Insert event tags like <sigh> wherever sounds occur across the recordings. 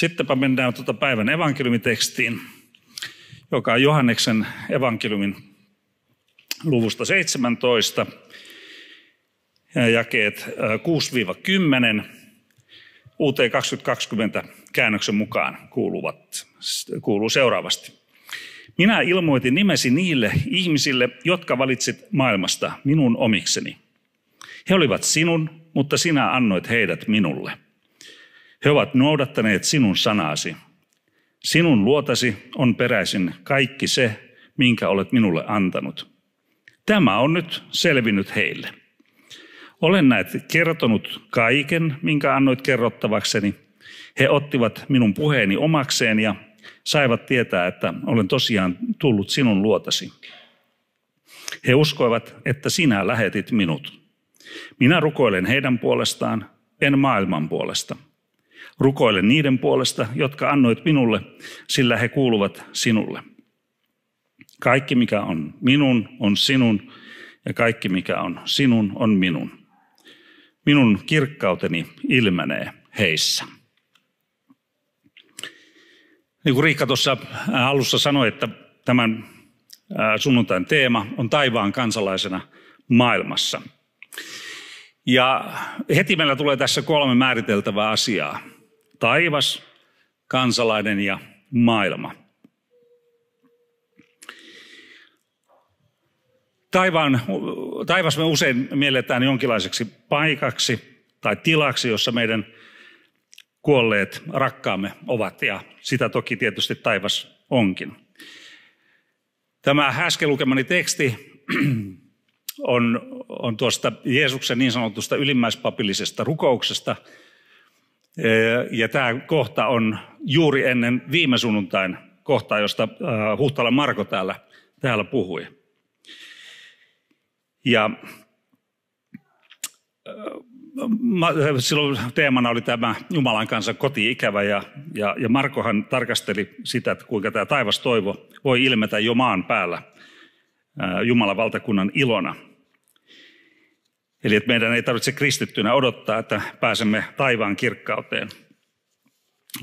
Sittenpä mennään tuota päivän evankeliumitekstiin, joka on Johanneksen evankeliumin luvusta 17, jakeet 6-10, äh, uuteen 2020 käännöksen mukaan kuuluvat, kuuluu seuraavasti. Minä ilmoitin nimesi niille ihmisille, jotka valitsit maailmasta minun omikseni. He olivat sinun, mutta sinä annoit heidät minulle – he ovat noudattaneet sinun sanasi. Sinun luotasi on peräisin kaikki se, minkä olet minulle antanut. Tämä on nyt selvinnyt heille. Olen näet kertonut kaiken, minkä annoit kerrottavakseni. He ottivat minun puheeni omakseen ja saivat tietää, että olen tosiaan tullut sinun luotasi. He uskoivat, että sinä lähetit minut. Minä rukoilen heidän puolestaan, en maailman puolesta – Rukoile niiden puolesta, jotka annoit minulle, sillä he kuuluvat sinulle. Kaikki, mikä on minun, on sinun, ja kaikki, mikä on sinun, on minun. Minun kirkkauteni ilmenee heissä. Niin kuin Riikka tuossa äh, alussa sanoi, että tämän äh, sunnuntain teema on taivaan kansalaisena maailmassa. Ja heti meillä tulee tässä kolme määriteltävää asiaa taivas, kansalainen ja maailma. Taivaan, taivas me usein mielletään jonkinlaiseksi paikaksi tai tilaksi, jossa meidän kuolleet rakkaamme ovat, ja sitä toki tietysti taivas onkin. Tämä äsken lukemani teksti on, on tuosta Jeesuksen niin sanotusta ylimmäispapillisesta rukouksesta – Eh, ja tämä kohta on juuri ennen viime sunnuntain kohtaa, josta äh, Huhtala Marko täällä, täällä puhui. Ja äh, silloin teemana oli tämä Jumalan kanssa koti-ikävä ja, ja, ja Markohan tarkasteli sitä, että kuinka tämä taivas toivo voi ilmetä jo maan päällä äh, Jumalan valtakunnan ilona – Eli että meidän ei tarvitse kristittynä odottaa, että pääsemme taivaan kirkkauteen,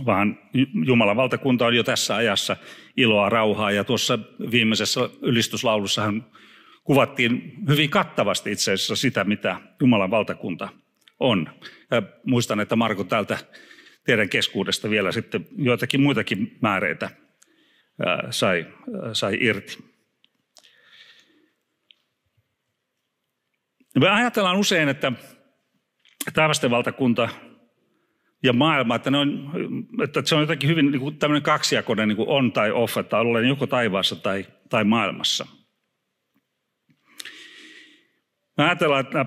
vaan Jumalan valtakunta on jo tässä ajassa iloa, rauhaa. Ja tuossa viimeisessä ylistyslaulussahan kuvattiin hyvin kattavasti itse asiassa sitä, mitä Jumalan valtakunta on. Ja muistan, että Marko täältä teidän keskuudesta vielä sitten joitakin muitakin määreitä sai, sai irti. No me ajatellaan usein, että taivasten valtakunta ja maailma, että, ne on, että se on jotenkin hyvin niin kuin tämmöinen kaksijakoinen niin kuin on tai off, että ollaan joko taivaassa tai, tai maailmassa. Me ajatellaan, että,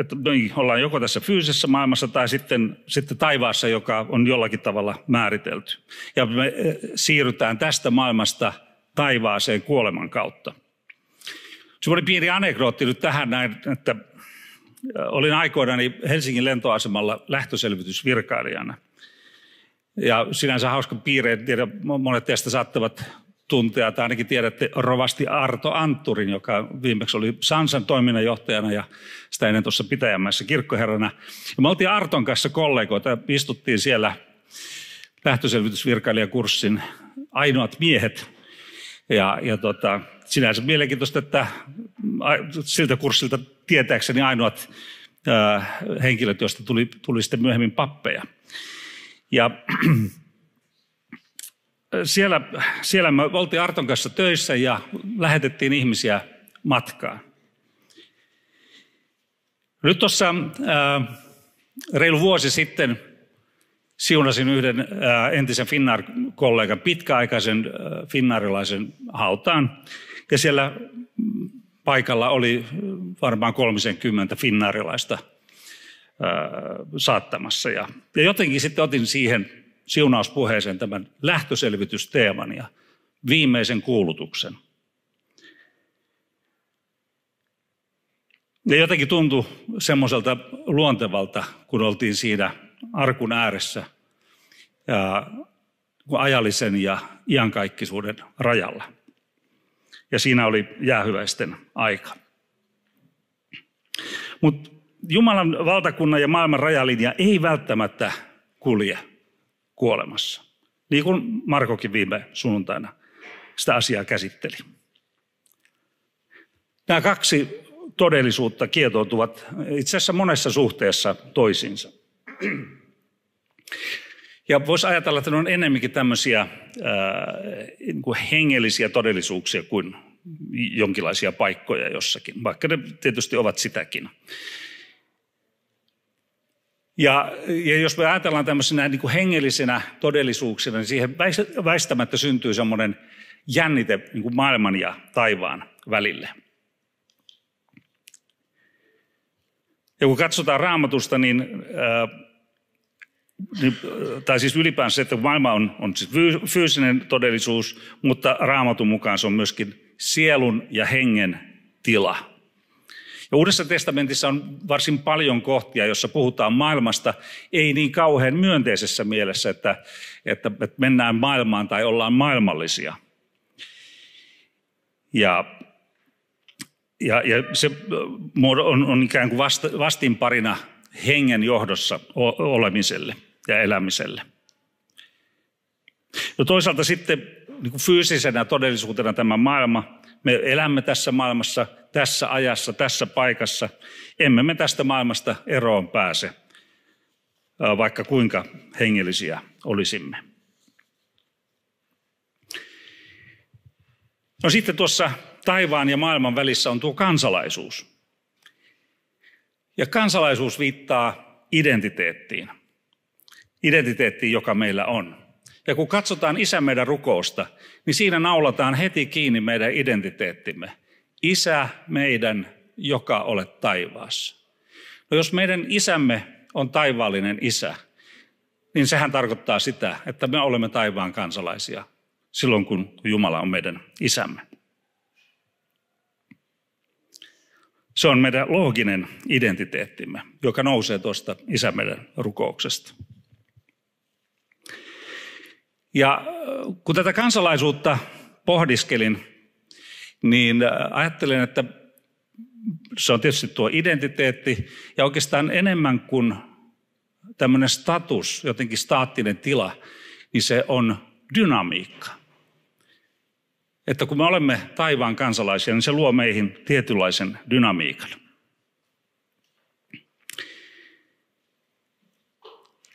että me ollaan joko tässä fyysisessä maailmassa tai sitten, sitten taivaassa, joka on jollakin tavalla määritelty. Ja me eh, siirrytään tästä maailmasta taivaaseen kuoleman kautta – Semmoinen pieni anekdootti nyt tähän näin, että äh, olin aikoinaan Helsingin lentoasemalla lähtöselvitysvirkailijana. Ja sinänsä hauska piirre, tiedä, monet teistä saattavat tuntea, tai ainakin tiedätte rovasti Arto Antturin, joka viimeksi oli Sansan toiminnanjohtajana ja sitä ennen tuossa pitäjämässä kirkkoherrana. Ja me oltiin Arton kanssa kollegoita, istuttiin siellä lähtöselvitysvirkailijakurssin ainoat miehet ja, ja tota, sinänsä mielenkiintoista, että mm, siltä kurssilta tietääkseni ainoat ää, henkilöt, joista tuli, tuli sitten myöhemmin pappeja. Ja <clears throat> siellä, siellä me oltiin Arton kanssa töissä ja lähetettiin ihmisiä matkaan. Nyt tuossa reilu vuosi sitten – siunasin yhden entisen Finnair-kollegan, pitkäaikaisen finnaarilaisen hautaan. Ja siellä paikalla oli varmaan 30 finnaarilaista saattamassa. Ja, ja jotenkin sitten otin siihen siunauspuheeseen tämän lähtöselvitysteeman ja viimeisen kuulutuksen. Ja jotenkin tuntui semmoiselta luontevalta, kun oltiin siinä arkun ääressä ja ajallisen ja iankaikkisuuden rajalla. Ja siinä oli jäähyväisten aika. Mutta Jumalan valtakunnan ja maailman rajalinja ei välttämättä kulje kuolemassa. Niin kuin Markokin viime sunnuntaina sitä asiaa käsitteli. Nämä kaksi todellisuutta kietoutuvat itse asiassa monessa suhteessa toisiinsa. Ja voisi ajatella, että ne on enemmänkin tämmöisiä äh, niin kuin hengellisiä todellisuuksia kuin jonkinlaisia paikkoja jossakin, vaikka ne tietysti ovat sitäkin. Ja, ja jos me ajatellaan tämmöisenä niin kuin hengellisenä todellisuuksina, niin siihen väistämättä syntyy semmoinen jännite niin kuin maailman ja taivaan välille. Ja kun katsotaan raamatusta, niin äh, niin, tai siis ylipäänsä se, että maailma on, on siis fyysinen todellisuus, mutta raamatun mukaan se on myöskin sielun ja hengen tila. Ja Uudessa testamentissa on varsin paljon kohtia, jossa puhutaan maailmasta ei niin kauhean myönteisessä mielessä, että, että, että mennään maailmaan tai ollaan maailmallisia. Ja, ja, ja se on, on ikään kuin vastinparina hengen johdossa olemiselle ja elämiselle. No toisaalta sitten niin kuin fyysisenä todellisuutena tämä maailma, me elämme tässä maailmassa, tässä ajassa, tässä paikassa. Emme me tästä maailmasta eroon pääse, vaikka kuinka hengellisiä olisimme. No sitten tuossa taivaan ja maailman välissä on tuo kansalaisuus. Ja kansalaisuus viittaa identiteettiin identiteettiin, joka meillä on. Ja kun katsotaan Isä meidän rukousta, niin siinä naulataan heti kiinni meidän identiteettimme. Isä meidän, joka olet taivaassa. No jos meidän isämme on taivaallinen isä, niin sehän tarkoittaa sitä, että me olemme taivaan kansalaisia silloin, kun Jumala on meidän isämme. Se on meidän looginen identiteettimme, joka nousee tuosta isämeidän rukouksesta. Ja äh, kun tätä kansalaisuutta pohdiskelin, niin äh, ajattelin, että se on tietysti tuo identiteetti ja oikeastaan enemmän kuin tämmöinen status, jotenkin staattinen tila, niin se on dynamiikka. Että kun me olemme taivaan kansalaisia, niin se luo meihin tietynlaisen dynamiikan.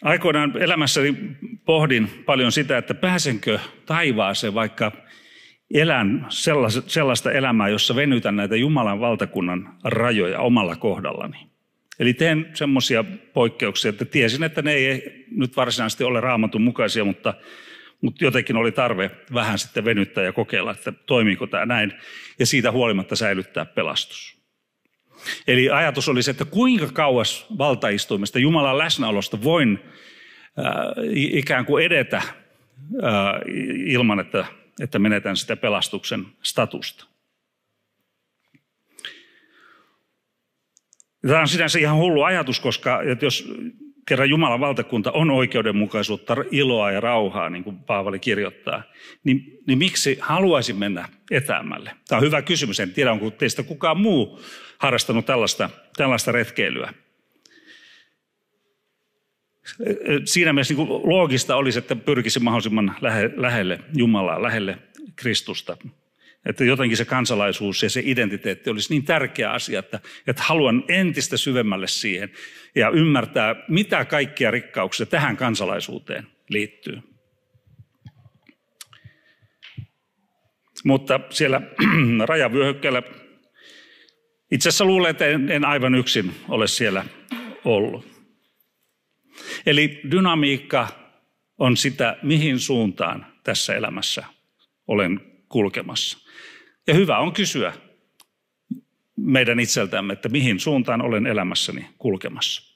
Aikoinaan elämässäni pohdin paljon sitä, että pääsenkö taivaaseen, vaikka elän sellaista elämää, jossa venytän näitä Jumalan valtakunnan rajoja omalla kohdallani. Eli teen semmoisia poikkeuksia, että tiesin, että ne ei nyt varsinaisesti ole raamatun mukaisia, mutta, mutta jotenkin oli tarve vähän sitten venyttää ja kokeilla, että toimiiko tämä näin, ja siitä huolimatta säilyttää pelastus. Eli ajatus oli se, että kuinka kauas valtaistuimesta, Jumalan läsnäolosta voin äh, ikään kuin edetä äh, ilman, että, että menetän sitä pelastuksen statusta. Tämä on sinänsä ihan hullu ajatus, koska että jos kerran Jumalan valtakunta on oikeudenmukaisuutta, iloa ja rauhaa, niin kuin Paavali kirjoittaa, niin, niin miksi haluaisin mennä etäämälle? Tämä on hyvä kysymys. En tiedä, onko teistä kukaan muu harrastanut tällaista, tällaista retkeilyä. Siinä mielessä niin loogista olisi, että pyrkisi mahdollisimman lähe, lähelle Jumalaa, lähelle Kristusta, että jotenkin se kansalaisuus ja se identiteetti olisi niin tärkeä asia, että, että haluan entistä syvemmälle siihen ja ymmärtää, mitä kaikkia rikkauksia tähän kansalaisuuteen liittyy. Mutta siellä <clears throat> rajavyöhykkeellä itse asiassa luulen, että en, en aivan yksin ole siellä ollut. Eli dynamiikka on sitä, mihin suuntaan tässä elämässä olen kulkemassa. Ja hyvä on kysyä meidän itseltämme, että mihin suuntaan olen elämässäni kulkemassa.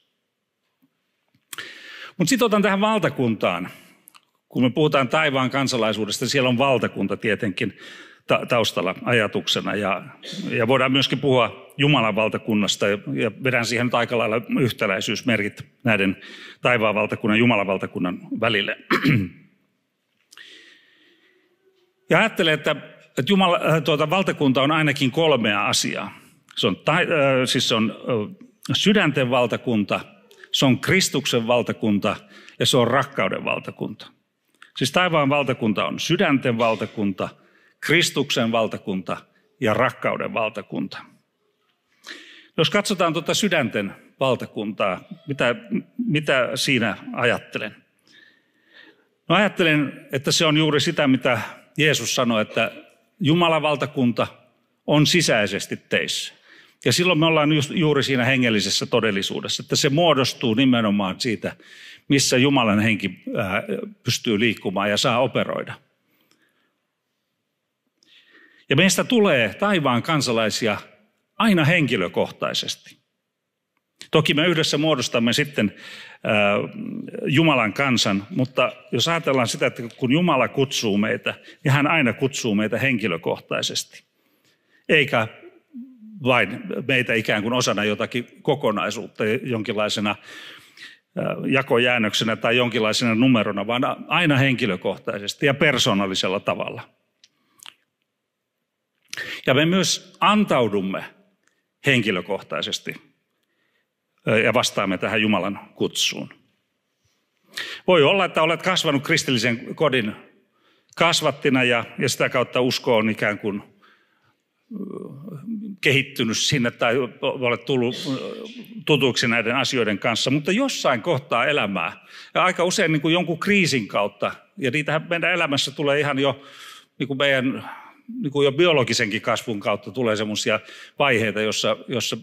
Mutta sitten otan tähän valtakuntaan. Kun me puhutaan taivaan kansalaisuudesta, niin siellä on valtakunta tietenkin taustalla ajatuksena. Ja, ja voidaan myöskin puhua Jumalan valtakunnasta. Ja vedän siihen nyt aika lailla yhtäläisyysmerkit näiden taivaan valtakunnan ja Jumalan valtakunnan välille. <clears throat> Ja ajattelen, että että Jumala, äh, tuota, valtakunta on ainakin kolmea asiaa. Se on, ta, äh, siis se on äh, sydänten valtakunta, se on Kristuksen valtakunta ja se on rakkauden valtakunta. Siis taivaan valtakunta on sydänten valtakunta, Kristuksen valtakunta ja rakkauden valtakunta. No, jos katsotaan tuota sydänten valtakuntaa, mitä, mitä siinä ajattelen? No ajattelen, että se on juuri sitä, mitä Jeesus sanoi, että Jumalan valtakunta on sisäisesti teissä. Ja silloin me ollaan juuri siinä hengellisessä todellisuudessa, että se muodostuu nimenomaan siitä, missä Jumalan henki äh, pystyy liikkumaan ja saa operoida. Ja meistä tulee taivaan kansalaisia aina henkilökohtaisesti. Toki me yhdessä muodostamme sitten Jumalan kansan, mutta jos ajatellaan sitä, että kun Jumala kutsuu meitä, niin hän aina kutsuu meitä henkilökohtaisesti, eikä vain meitä ikään kuin osana jotakin kokonaisuutta, jonkinlaisena jakojäännöksenä tai jonkinlaisena numerona, vaan aina henkilökohtaisesti ja persoonallisella tavalla. Ja me myös antaudumme henkilökohtaisesti ja vastaamme tähän Jumalan kutsuun. Voi olla, että olet kasvanut kristillisen kodin kasvattina ja, ja sitä kautta usko on ikään kuin kehittynyt sinne tai olet tullut tutuksi näiden asioiden kanssa, mutta jossain kohtaa elämää ja aika usein niin kuin jonkun kriisin kautta ja niitähän meidän elämässä tulee ihan jo niin kuin meidän niin kuin jo biologisenkin kasvun kautta tulee semmoisia vaiheita, jossa, jossa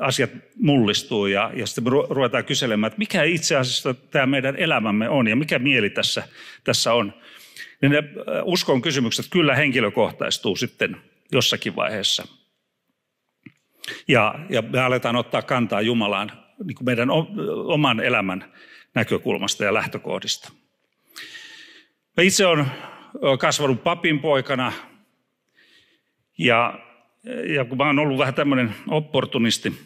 asiat mullistuu ja, ja sitten me ruvetaan kyselemään, että mikä itse asiassa tämä meidän elämämme on ja mikä mieli tässä, tässä on. Niin ne äh, uskon kysymykset kyllä henkilökohtaistuu sitten jossakin vaiheessa. Ja, ja me aletaan ottaa kantaa Jumalaan niin kuin meidän oman elämän näkökulmasta ja lähtökohdista. Mä itse olen kasvanut papin poikana ja, ja kun mä olen ollut vähän tämmöinen opportunisti –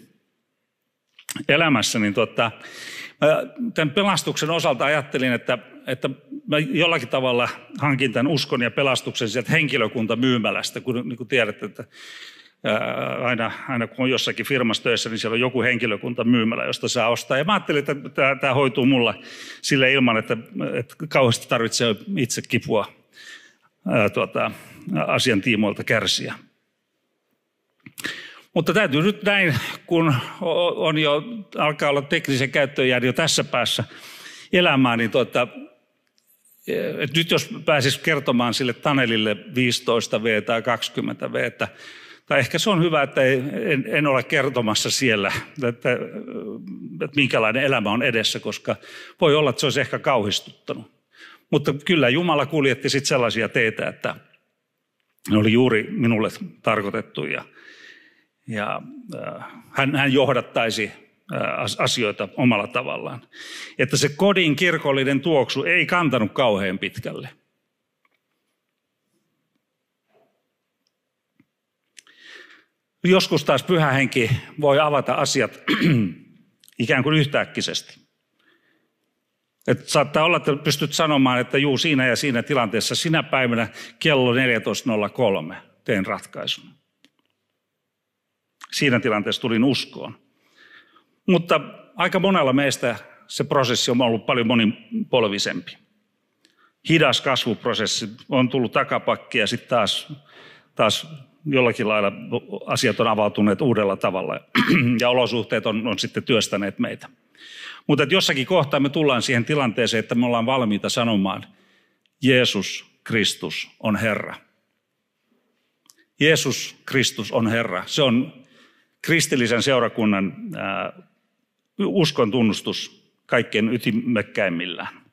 elämässä, niin tuota, mä tämän pelastuksen osalta ajattelin, että, että mä jollakin tavalla hankin tämän uskon ja pelastuksen sieltä myymälästä, kun niin kuin tiedätte, että aina, aina kun on jossakin firmassa töissä, niin siellä on joku henkilökunta myymälä, josta saa ostaa. Ja mä ajattelin, että tämä, tämä hoituu mulla sille ilman, että, että kauheasti tarvitsee itse kipua ää, tuota, asian tiimoilta kärsiä. Mutta täytyy nyt näin, kun on jo, alkaa olla teknisen käyttöjään jo tässä päässä elämään, niin tuota, eh, että nyt jos pääsis kertomaan sille Tanelille 15 V tai 20 V, että, tai ehkä se on hyvä, että ei, en, en ole kertomassa siellä, että, eh, että minkälainen elämä on edessä, koska voi olla, että se olisi ehkä kauhistuttanut. Mutta kyllä Jumala kuljetti sitten sellaisia teitä, että ne oli juuri minulle tarkoitettuja ja äh, hän, hän johdattaisi äh, asioita omalla tavallaan. Että se kodin kirkollinen tuoksu ei kantanut kauhean pitkälle. Joskus taas pyhä henki voi avata asiat <clears throat> ikään kuin yhtäkkisesti. Et saattaa olla, että pystyt sanomaan, että juu siinä ja siinä tilanteessa sinä päivänä kello 14.03 teen ratkaisun siinä tilanteessa tulin uskoon. Mutta aika monella meistä se prosessi on ollut paljon monipolvisempi. Hidas kasvuprosessi on tullut takapakki ja sitten taas, taas jollakin lailla asiat on avautuneet uudella tavalla <clears throat> ja olosuhteet on, on sitten työstäneet meitä. Mutta jossakin kohtaa me tullaan siihen tilanteeseen, että me ollaan valmiita sanomaan, Jeesus Kristus on Herra. Jeesus Kristus on Herra. Se on kristillisen seurakunnan äh, uskon tunnustus kaikkein ytimekkäimmillään.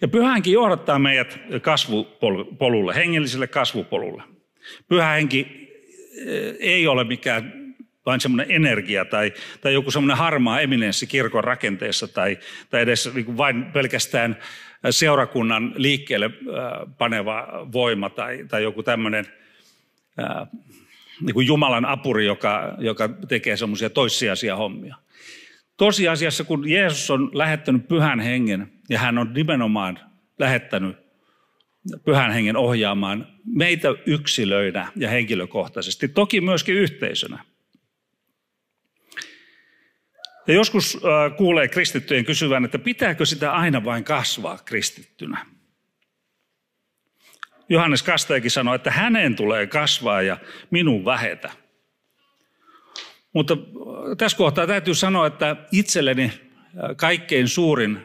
Ja pyhähenki johdattaa meidät kasvupolulle, hengelliselle kasvupolulle. Pyhähenki äh, ei ole mikään vain semmoinen energia tai, tai joku semmoinen harmaa eminenssi kirkon rakenteessa tai, tai edes niin vain pelkästään seurakunnan liikkeelle äh, paneva voima tai, tai joku tämmöinen niin kuin Jumalan apuri, joka, joka tekee semmoisia toissijaisia hommia. Tosiasiassa, kun Jeesus on lähettänyt pyhän hengen, ja hän on nimenomaan lähettänyt pyhän hengen ohjaamaan meitä yksilöinä ja henkilökohtaisesti, toki myöskin yhteisönä. Ja joskus äh, kuulee kristittyjen kysyvän, että pitääkö sitä aina vain kasvaa kristittynä – Johannes Kastajakin sanoi, että hänen tulee kasvaa ja minun vähetä. Mutta äh, tässä kohtaa täytyy sanoa, että itselleni äh, kaikkein suurin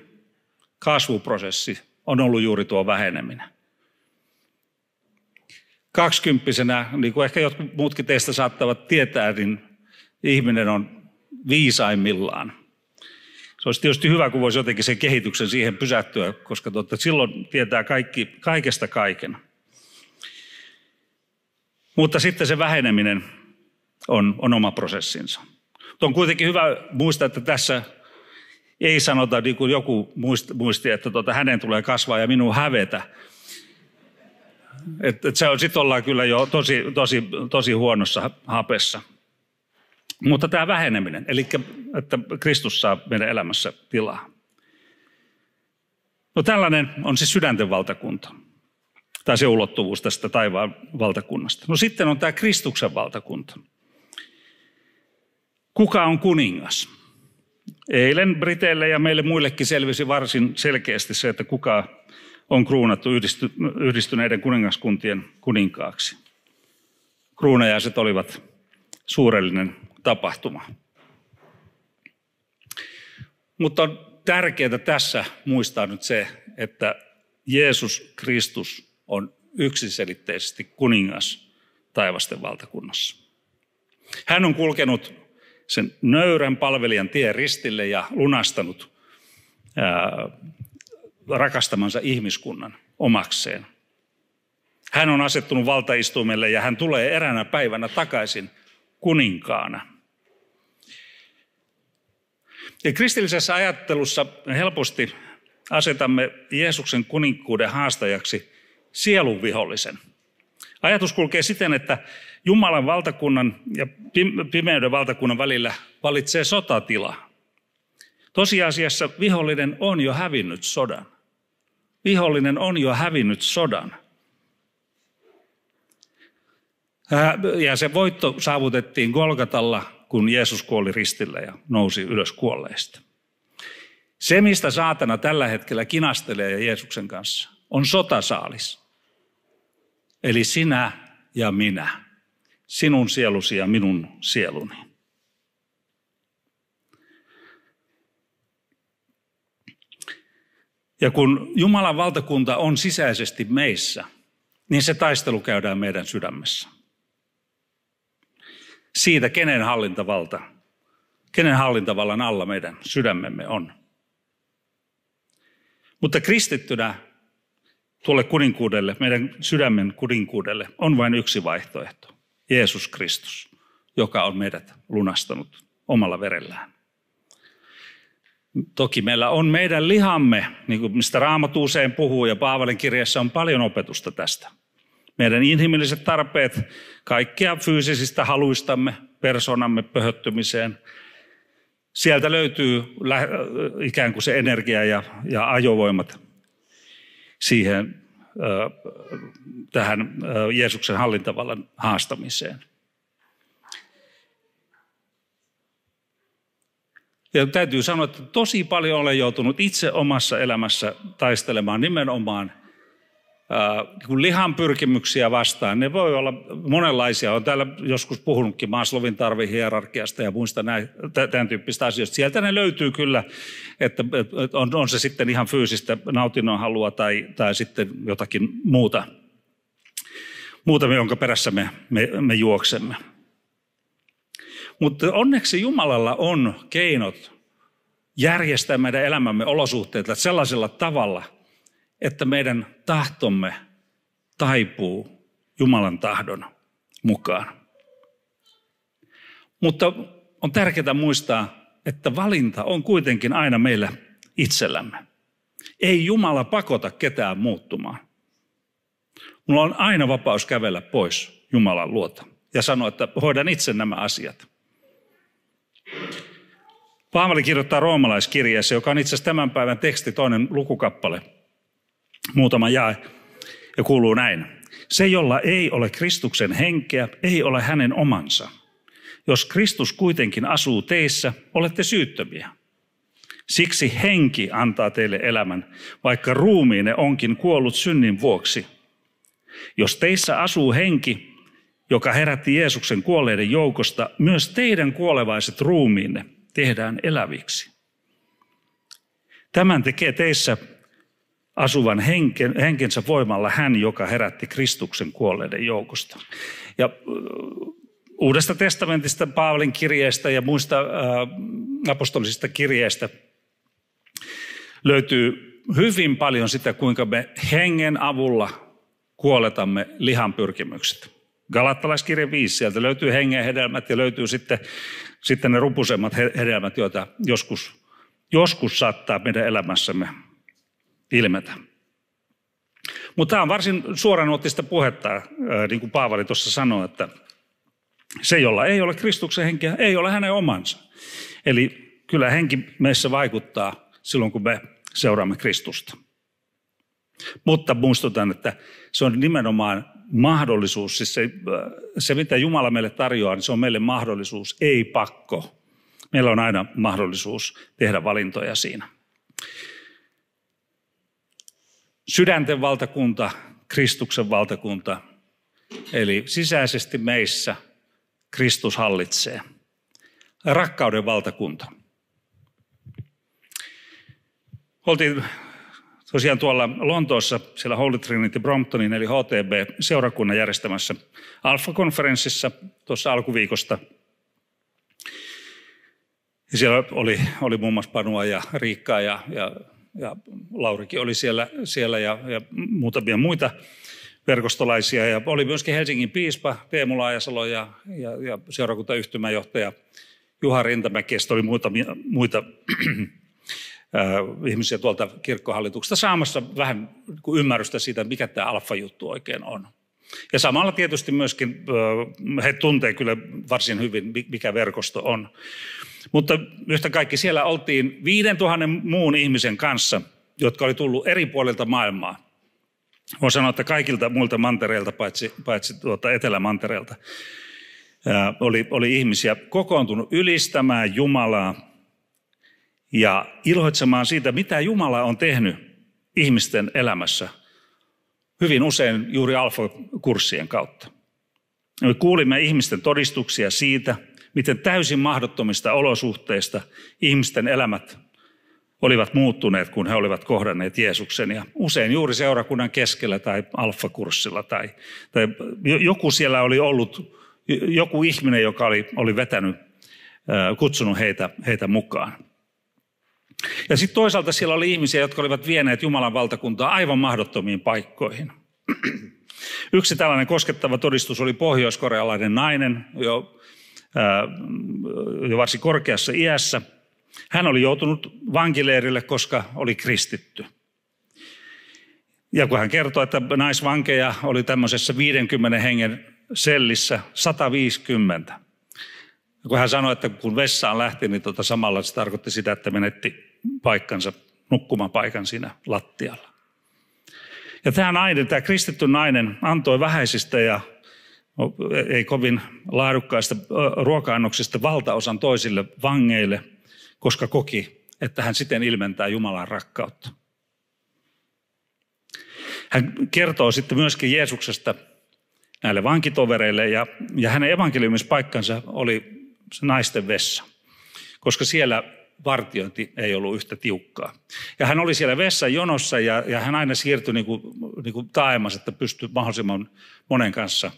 kasvuprosessi on ollut juuri tuo väheneminen. Kaksikymppisenä, niin kuin ehkä jotkut muutkin teistä saattavat tietää, niin ihminen on viisaimmillaan. Se olisi tietysti hyvä, kun voisi jotenkin sen kehityksen siihen pysähtyä, koska totta silloin tietää kaikki, kaikesta kaiken. Mutta sitten se väheneminen on, on oma prosessinsa. Mutta on kuitenkin hyvä muistaa, että tässä ei sanota, niin kuin joku muisti, että tuota, hänen tulee kasvaa ja minun hävetä. Et, et se on, sitten ollaan kyllä jo tosi, tosi, tosi huonossa hapessa. Mutta tämä väheneminen, eli että Kristus saa meidän elämässä tilaa. No tällainen on siis sydänten valtakunta tai se ulottuvuus tästä taivaan valtakunnasta. No sitten on tämä Kristuksen valtakunta. Kuka on kuningas? Eilen Briteille ja meille muillekin selvisi varsin selkeästi se, että kuka on kruunattu yhdistyneiden kuningaskuntien kuninkaaksi. Kruunajaiset olivat suurellinen tapahtuma. Mutta on tärkeää tässä muistaa nyt se, että Jeesus Kristus on yksiselitteisesti kuningas taivasten valtakunnassa. Hän on kulkenut sen nöyrän palvelijan tien ristille ja lunastanut ää, rakastamansa ihmiskunnan omakseen. Hän on asettunut valtaistuimelle ja hän tulee eräänä päivänä takaisin kuninkaana. Ja kristillisessä ajattelussa helposti asetamme Jeesuksen kuninkuuden haastajaksi sielun vihollisen. Ajatus kulkee siten, että Jumalan valtakunnan ja pimeyden valtakunnan välillä valitsee sotatila. Tosiasiassa vihollinen on jo hävinnyt sodan. Vihollinen on jo hävinnyt sodan. Ja se voitto saavutettiin Golgatalla, kun Jeesus kuoli ristille ja nousi ylös kuolleista. Se, mistä saatana tällä hetkellä kinastelee Jeesuksen kanssa, on sotasaalis. Eli sinä ja minä. Sinun sielusi ja minun sieluni. Ja kun Jumalan valtakunta on sisäisesti meissä, niin se taistelu käydään meidän sydämessä. Siitä, kenen hallintavalta, kenen hallintavallan alla meidän sydämemme on. Mutta kristittynä Tuolle kuninkuudelle, meidän sydämen kuninkuudelle, on vain yksi vaihtoehto. Jeesus Kristus, joka on meidät lunastanut omalla verellään. Toki meillä on meidän lihamme, niin kuin mistä Raamattu usein puhuu ja Paavalin kirjassa on paljon opetusta tästä. Meidän inhimilliset tarpeet, kaikkea fyysisistä haluistamme, persoonamme pöhöttymiseen. Sieltä löytyy ikään kuin se energia ja, ja ajovoimat siihen tähän Jeesuksen hallintavallan haastamiseen. Ja täytyy sanoa, että tosi paljon olen joutunut itse omassa elämässä taistelemaan nimenomaan – Äh, Kuin lihan pyrkimyksiä vastaan. Ne voi olla monenlaisia. Olen täällä joskus puhunutkin Maslovin tarvihierarkiasta ja muista näin, tämän tyyppistä asioista. Sieltä ne löytyy kyllä, että on, on se sitten ihan fyysistä nautinnon halua tai, tai sitten jotakin muuta, muuta jonka perässä me, me, me juoksemme. Mutta onneksi Jumalalla on keinot järjestää meidän elämämme olosuhteet sellaisella tavalla – että meidän tahtomme taipuu Jumalan tahdon mukaan. Mutta on tärkeää muistaa, että valinta on kuitenkin aina meillä itsellämme. Ei Jumala pakota ketään muuttumaan. Mulla on aina vapaus kävellä pois Jumalan luota ja sanoa, että hoidan itse nämä asiat. Paavali kirjoittaa roomalaiskirjeessä, joka on itse asiassa tämän päivän teksti, toinen lukukappale – muutama jae, ja kuuluu näin. Se, jolla ei ole Kristuksen henkeä, ei ole hänen omansa. Jos Kristus kuitenkin asuu teissä, olette syyttömiä. Siksi henki antaa teille elämän, vaikka ruumiine onkin kuollut synnin vuoksi. Jos teissä asuu henki, joka herätti Jeesuksen kuolleiden joukosta, myös teidän kuolevaiset ruumiinne tehdään eläviksi. Tämän tekee teissä asuvan henken, henkensä voimalla hän, joka herätti Kristuksen kuolleiden joukosta. Ja äh, Uudesta testamentista, Paavalin kirjeestä ja muista äh, apostolisista kirjeistä löytyy hyvin paljon sitä, kuinka me hengen avulla kuoletamme lihan pyrkimykset. Galattalaiskirja 5, sieltä löytyy hengen hedelmät ja löytyy sitten, sitten ne rupusemmat hedelmät, joita joskus, joskus saattaa meidän elämässämme ilmetä. Mutta tämä on varsin suoranuottista puhetta, äh, niin kuin Paavali tuossa sanoi, että se, jolla ei ole Kristuksen henkeä, ei ole hänen omansa. Eli kyllä henki meissä vaikuttaa silloin, kun me seuraamme Kristusta. Mutta muistutan, että se on nimenomaan mahdollisuus, siis se, äh, se mitä Jumala meille tarjoaa, niin se on meille mahdollisuus, ei pakko. Meillä on aina mahdollisuus tehdä valintoja siinä sydänten valtakunta, Kristuksen valtakunta. Eli sisäisesti meissä Kristus hallitsee. Rakkauden valtakunta. Oltiin tosiaan tuolla Lontoossa siellä Holy Trinity Bromptonin eli HTB-seurakunnan järjestämässä Alfa-konferenssissa tuossa alkuviikosta. Ja siellä oli, oli muun muassa Panua ja Riikkaa ja, ja ja Laurikin oli siellä, siellä ja, ja muutamia muita verkostolaisia. Ja oli myöskin Helsingin piispa Teemu Laajasalo ja, ja, ja seurakuntayhtymäjohtaja Juha Rintamäki. Ja oli muutamia muita <clears throat> ihmisiä tuolta kirkkohallituksesta saamassa vähän ymmärrystä siitä, mikä tämä alfa-juttu oikein on. Ja samalla tietysti myöskin he tuntee kyllä varsin hyvin, mikä verkosto on. Mutta yhtä kaikki siellä oltiin 5000 muun ihmisen kanssa, jotka oli tullut eri puolilta maailmaa. Voi sanoa, että kaikilta muilta mantereilta, paitsi, paitsi tuota etelämantereilta, oli, oli ihmisiä kokoontunut ylistämään Jumalaa ja iloitsemaan siitä, mitä Jumala on tehnyt ihmisten elämässä. Hyvin usein juuri alfa-kurssien kautta. Me kuulimme ihmisten todistuksia siitä – miten täysin mahdottomista olosuhteista ihmisten elämät olivat muuttuneet, kun he olivat kohdanneet Jeesuksen. Ja usein juuri seurakunnan keskellä tai alfakurssilla tai, tai joku siellä oli ollut, joku ihminen, joka oli, oli vetänyt, äh, kutsunut heitä, heitä mukaan. Ja sitten toisaalta siellä oli ihmisiä, jotka olivat vieneet Jumalan valtakuntaa aivan mahdottomiin paikkoihin. <clears throat> Yksi tällainen koskettava todistus oli pohjoiskorealainen nainen, jo jo varsin korkeassa iässä. Hän oli joutunut vankileirille, koska oli kristitty. Ja kun hän kertoi, että naisvankeja oli tämmöisessä 50 hengen sellissä 150. Ja kun hän sanoi, että kun vessaan lähti, niin tuota samalla se tarkoitti sitä, että menetti paikkansa, nukkumapaikan siinä lattialla. Ja tämä nainen, tämä kristitty nainen antoi vähäisistä ja ei kovin laadukkaista ruoka-annoksista valtaosan toisille vangeille, koska koki, että hän siten ilmentää Jumalan rakkautta. Hän kertoo sitten myöskin Jeesuksesta näille vankitovereille ja, ja hänen evankeliumispaikkansa oli se naisten vessa, koska siellä vartiointi ei ollut yhtä tiukkaa. Ja hän oli siellä vessan jonossa ja, ja hän aina siirtyi niin kuin, niin kuin taaemmas, että pystyi mahdollisimman monen kanssa –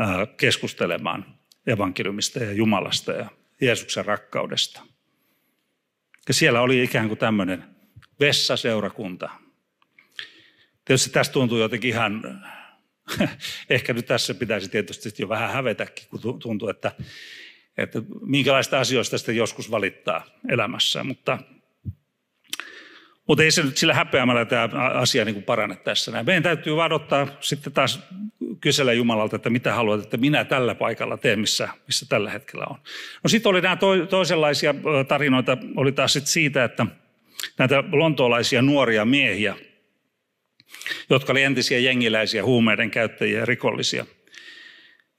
Äh, keskustelemaan evankeliumista ja Jumalasta ja Jeesuksen rakkaudesta. Ja siellä oli ikään kuin tämmöinen vessaseurakunta. Tietysti tästä tuntuu jotenkin ihan, <laughs> ehkä nyt tässä pitäisi tietysti jo vähän hävetäkin, kun tuntuu, että, että minkälaista asioista sitä joskus valittaa elämässä. Mutta mutta ei se nyt sillä häpeämällä tämä asia niin kuin parane tässä. Näin. Meidän täytyy vaan ottaa sitten taas kysellä Jumalalta, että mitä haluat, että minä tällä paikalla teen, missä, missä tällä hetkellä on. No sitten oli nämä to, toisenlaisia tarinoita, oli taas sitten siitä, että näitä lontoolaisia nuoria miehiä, jotka oli entisiä jengiläisiä, huumeiden käyttäjiä ja rikollisia.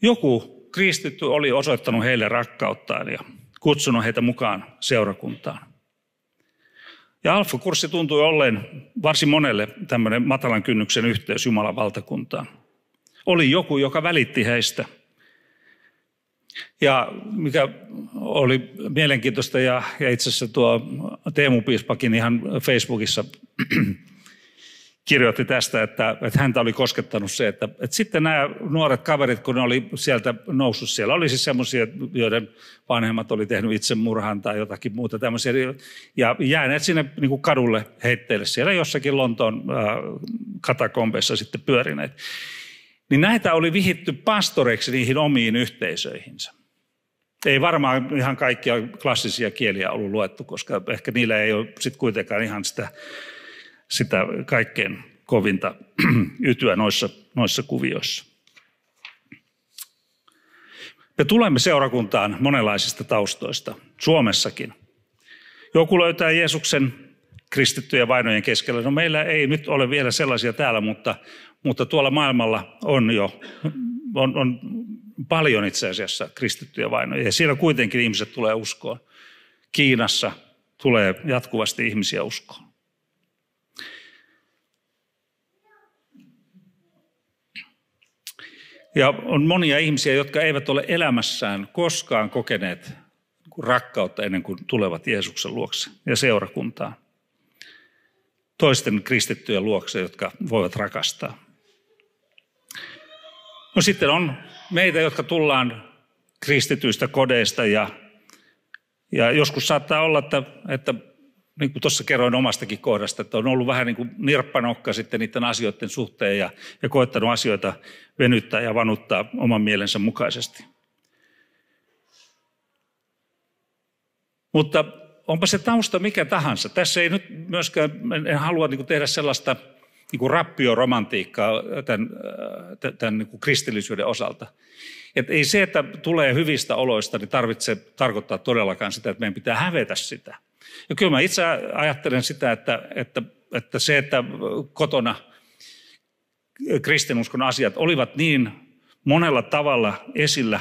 Joku kristitty oli osoittanut heille rakkauttaan ja kutsunut heitä mukaan seurakuntaan. Ja alfakurssi tuntui olleen varsin monelle tämmöinen matalan kynnyksen yhteys Jumalan valtakuntaan. Oli joku, joka välitti heistä. Ja mikä oli mielenkiintoista ja, ja itse asiassa tuo Teemu Piispakin ihan Facebookissa kirjoitti tästä, että, että häntä oli koskettanut se, että, että sitten nämä nuoret kaverit, kun ne oli sieltä noussut, siellä oli siis semmoisia, joiden vanhemmat oli tehnyt itsemurhan tai jotakin muuta tämmöisiä, ja jääneet sinne niin kuin kadulle heitteille siellä jossakin Lontoon äh, katakompeissa sitten pyörineet. Niin näitä oli vihitty pastoreiksi niihin omiin yhteisöihinsä. Ei varmaan ihan kaikkia klassisia kieliä ollut luettu, koska ehkä niillä ei ole sitten kuitenkaan ihan sitä sitä kaikkein kovinta <clears throat> ytyä noissa, noissa kuvioissa. Me tulemme seurakuntaan monenlaisista taustoista, Suomessakin. Joku löytää Jeesuksen kristittyjä vainojen keskellä. No meillä ei nyt ole vielä sellaisia täällä, mutta, mutta tuolla maailmalla on jo on, on paljon itse asiassa kristittyjä vainoja. Ja siellä kuitenkin ihmiset tulee uskoon. Kiinassa tulee jatkuvasti ihmisiä uskoon. Ja on monia ihmisiä, jotka eivät ole elämässään koskaan kokeneet rakkautta ennen kuin tulevat Jeesuksen luokse ja seurakuntaa. Toisten kristittyjen luokse, jotka voivat rakastaa. No sitten on meitä, jotka tullaan kristityistä kodeista ja, ja joskus saattaa olla, että, että niin kuin tuossa kerroin omastakin kohdasta, että on ollut vähän niin kuin nirppanokka sitten niiden asioiden suhteen ja, ja koettanut asioita venyttää ja vanuttaa oman mielensä mukaisesti. Mutta onpa se tausta mikä tahansa. Tässä ei nyt myöskään, en halua niin kuin tehdä sellaista niin kuin rappioromantiikkaa tämän, tämän niin kuin kristillisyyden osalta. että ei se, että tulee hyvistä oloista, niin tarvitse tarkoittaa todellakaan sitä, että meidän pitää hävetä sitä – ja kyllä mä itse ajattelen sitä, että, että, että se, että kotona kristinuskon asiat olivat niin monella tavalla esillä,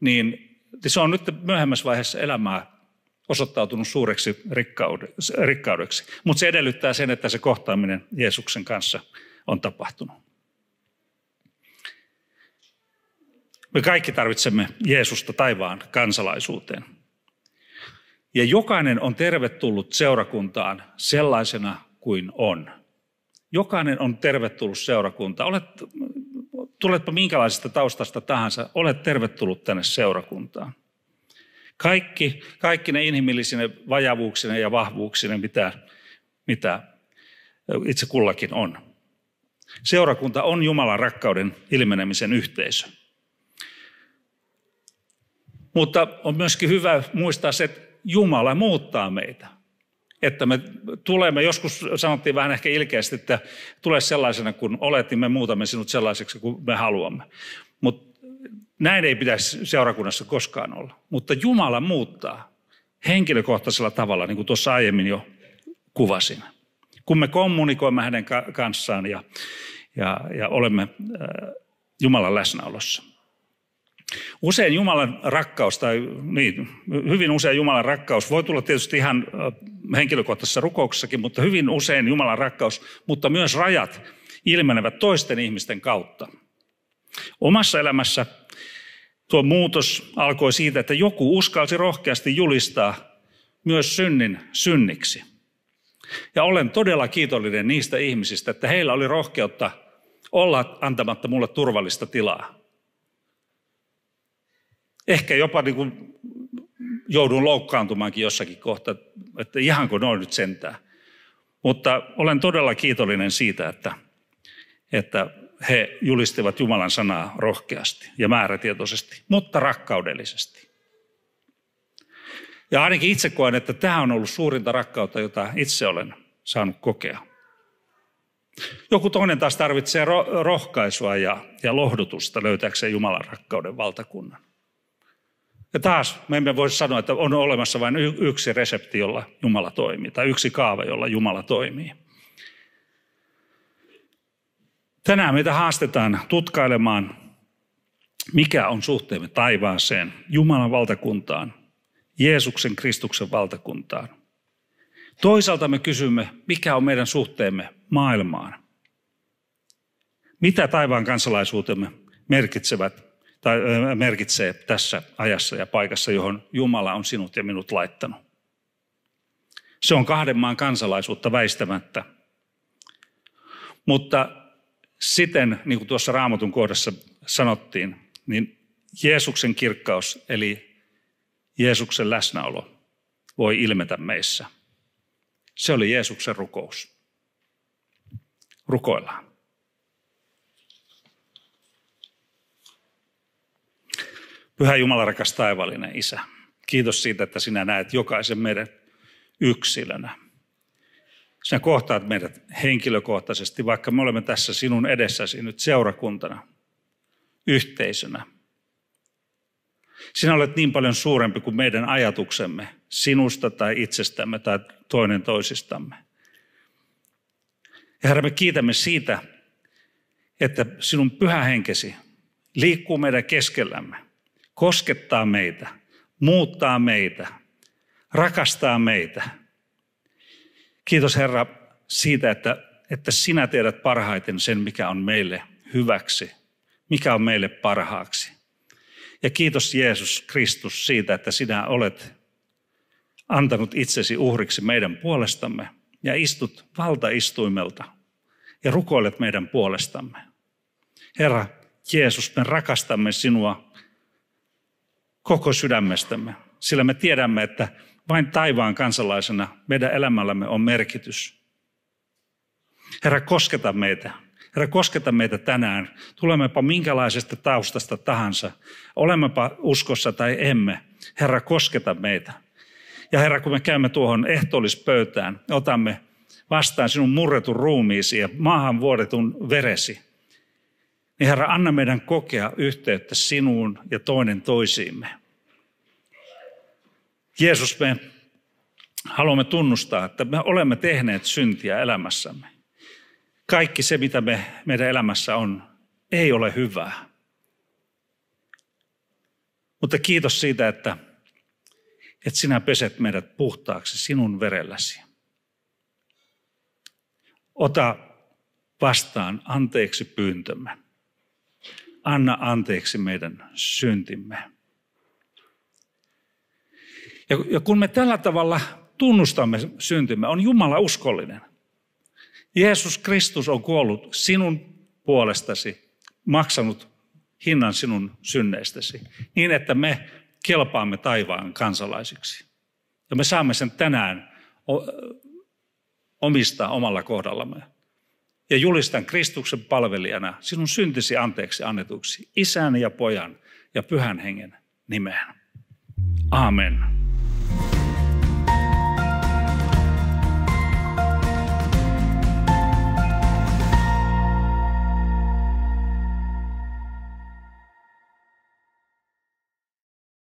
niin se on nyt myöhemmässä vaiheessa elämää osoittautunut suureksi rikkaudeksi. Mutta se edellyttää sen, että se kohtaaminen Jeesuksen kanssa on tapahtunut. Me kaikki tarvitsemme Jeesusta taivaan kansalaisuuteen. Ja jokainen on tervetullut seurakuntaan sellaisena kuin on. Jokainen on tervetullut seurakuntaan. Olet, tuletpa minkälaisesta taustasta tahansa, olet tervetullut tänne seurakuntaan. Kaikki, kaikki ne inhimillisine vajavuuksine ja vahvuuksine, mitä, mitä itse kullakin on. Seurakunta on Jumalan rakkauden ilmenemisen yhteisö. Mutta on myöskin hyvä muistaa se, että Jumala muuttaa meitä. Että me tulemme, joskus sanottiin vähän ehkä ilkeästi, että tule sellaisena kuin olet, niin me muutamme sinut sellaiseksi kuin me haluamme. Mutta näin ei pitäisi seurakunnassa koskaan olla. Mutta Jumala muuttaa henkilökohtaisella tavalla, niin kuin tuossa aiemmin jo kuvasin. Kun me kommunikoimme hänen kanssaan ja, ja, ja olemme äh, Jumalan läsnäolossa. Usein Jumalan rakkaus, tai niin, hyvin usein Jumalan rakkaus, voi tulla tietysti ihan henkilökohtaisessa rukouksessakin, mutta hyvin usein Jumalan rakkaus, mutta myös rajat ilmenevät toisten ihmisten kautta. Omassa elämässä tuo muutos alkoi siitä, että joku uskalsi rohkeasti julistaa myös synnin synniksi. Ja olen todella kiitollinen niistä ihmisistä, että heillä oli rohkeutta olla antamatta mulle turvallista tilaa ehkä jopa niin kuin joudun loukkaantumaankin jossakin kohtaa, että ihanko noin nyt sentää. Mutta olen todella kiitollinen siitä, että, että he julistivat Jumalan sanaa rohkeasti ja määrätietoisesti, mutta rakkaudellisesti. Ja ainakin itse koen, että tämä on ollut suurinta rakkautta, jota itse olen saanut kokea. Joku toinen taas tarvitsee rohkaisua ja, ja lohdutusta löytääkseen Jumalan rakkauden valtakunnan. Ja taas me emme voi sanoa, että on olemassa vain yksi resepti, jolla Jumala toimii, tai yksi kaava, jolla Jumala toimii. Tänään meitä haastetaan tutkailemaan, mikä on suhteemme taivaaseen, Jumalan valtakuntaan, Jeesuksen Kristuksen valtakuntaan. Toisaalta me kysymme, mikä on meidän suhteemme maailmaan. Mitä taivaan kansalaisuutemme merkitsevät tai merkitsee tässä ajassa ja paikassa, johon Jumala on sinut ja minut laittanut. Se on kahden maan kansalaisuutta väistämättä. Mutta siten, niin kuin tuossa raamatun kohdassa sanottiin, niin Jeesuksen kirkkaus, eli Jeesuksen läsnäolo, voi ilmetä meissä. Se oli Jeesuksen rukous. Rukoillaan. Pyhä Jumala, rakas taivallinen Isä, kiitos siitä, että sinä näet jokaisen meidän yksilönä. Sinä kohtaat meidät henkilökohtaisesti, vaikka me olemme tässä sinun edessäsi nyt seurakuntana, yhteisönä. Sinä olet niin paljon suurempi kuin meidän ajatuksemme sinusta tai itsestämme tai toinen toisistamme. Ja Herra, me kiitämme siitä, että sinun pyhä henkesi liikkuu meidän keskellämme koskettaa meitä, muuttaa meitä, rakastaa meitä. Kiitos Herra siitä, että, että sinä tiedät parhaiten sen, mikä on meille hyväksi, mikä on meille parhaaksi. Ja kiitos Jeesus Kristus siitä, että sinä olet antanut itsesi uhriksi meidän puolestamme ja istut valtaistuimelta ja rukoilet meidän puolestamme. Herra Jeesus, me rakastamme sinua koko sydämestämme, sillä me tiedämme, että vain taivaan kansalaisena meidän elämällämme on merkitys. Herra, kosketa meitä. Herra, kosketa meitä tänään. Tulemmepa minkälaisesta taustasta tahansa. Olemmepa uskossa tai emme. Herra, kosketa meitä. Ja Herra, kun me käymme tuohon ehtoollispöytään, otamme vastaan sinun murretun ruumiisi ja maahan vuodetun veresi. Niin Herra, anna meidän kokea yhteyttä sinuun ja toinen toisiimme. Jeesus, me haluamme tunnustaa, että me olemme tehneet syntiä elämässämme. Kaikki se, mitä me, meidän elämässä on, ei ole hyvää. Mutta kiitos siitä, että, että sinä peset meidät puhtaaksi sinun verelläsi. Ota vastaan anteeksi pyyntömme anna anteeksi meidän syntimme. Ja, ja kun me tällä tavalla tunnustamme syntimme, on Jumala uskollinen. Jeesus Kristus on kuollut sinun puolestasi, maksanut hinnan sinun synneistäsi, niin että me kelpaamme taivaan kansalaisiksi. Ja me saamme sen tänään omistaa omalla kohdallamme ja julistan Kristuksen palvelijana sinun syntisi anteeksi annetuksi isän ja pojan ja pyhän hengen nimeen. Amen.